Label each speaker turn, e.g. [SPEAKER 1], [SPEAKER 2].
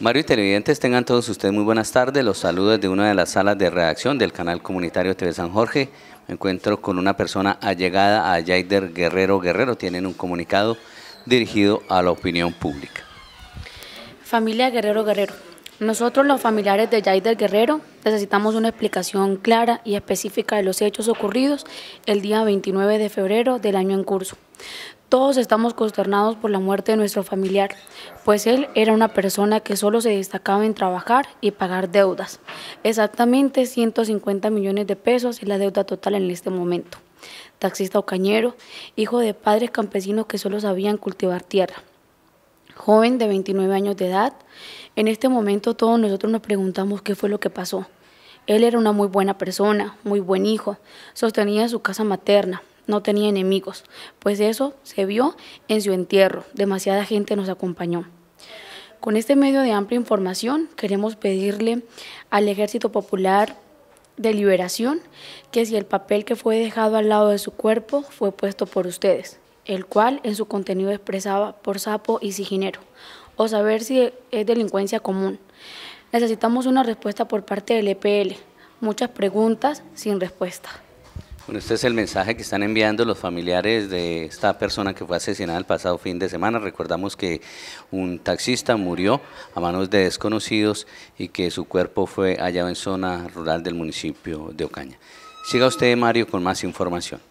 [SPEAKER 1] Mario y televidentes, tengan todos ustedes muy buenas tardes. Los saludos de una de las salas de redacción del canal comunitario TV San Jorge. Me encuentro con una persona allegada a Jaider Guerrero Guerrero. Tienen un comunicado dirigido a la opinión pública.
[SPEAKER 2] Familia Guerrero Guerrero. Nosotros los familiares de Jaider Guerrero necesitamos una explicación clara y específica de los hechos ocurridos el día 29 de febrero del año en curso. Todos estamos consternados por la muerte de nuestro familiar, pues él era una persona que solo se destacaba en trabajar y pagar deudas. Exactamente 150 millones de pesos es la deuda total en este momento. Taxista o cañero, hijo de padres campesinos que solo sabían cultivar tierra. Joven de 29 años de edad, en este momento todos nosotros nos preguntamos qué fue lo que pasó. Él era una muy buena persona, muy buen hijo, sostenía su casa materna, no tenía enemigos, pues eso se vio en su entierro, demasiada gente nos acompañó. Con este medio de amplia información queremos pedirle al Ejército Popular de Liberación que si el papel que fue dejado al lado de su cuerpo fue puesto por ustedes, el cual en su contenido expresaba por sapo y siginero, o saber si es delincuencia común. Necesitamos una respuesta por parte del EPL, muchas preguntas sin respuesta.
[SPEAKER 1] Bueno, este es el mensaje que están enviando los familiares de esta persona que fue asesinada el pasado fin de semana. Recordamos que un taxista murió a manos de desconocidos y que su cuerpo fue hallado en zona rural del municipio de Ocaña. Siga usted, Mario, con más información.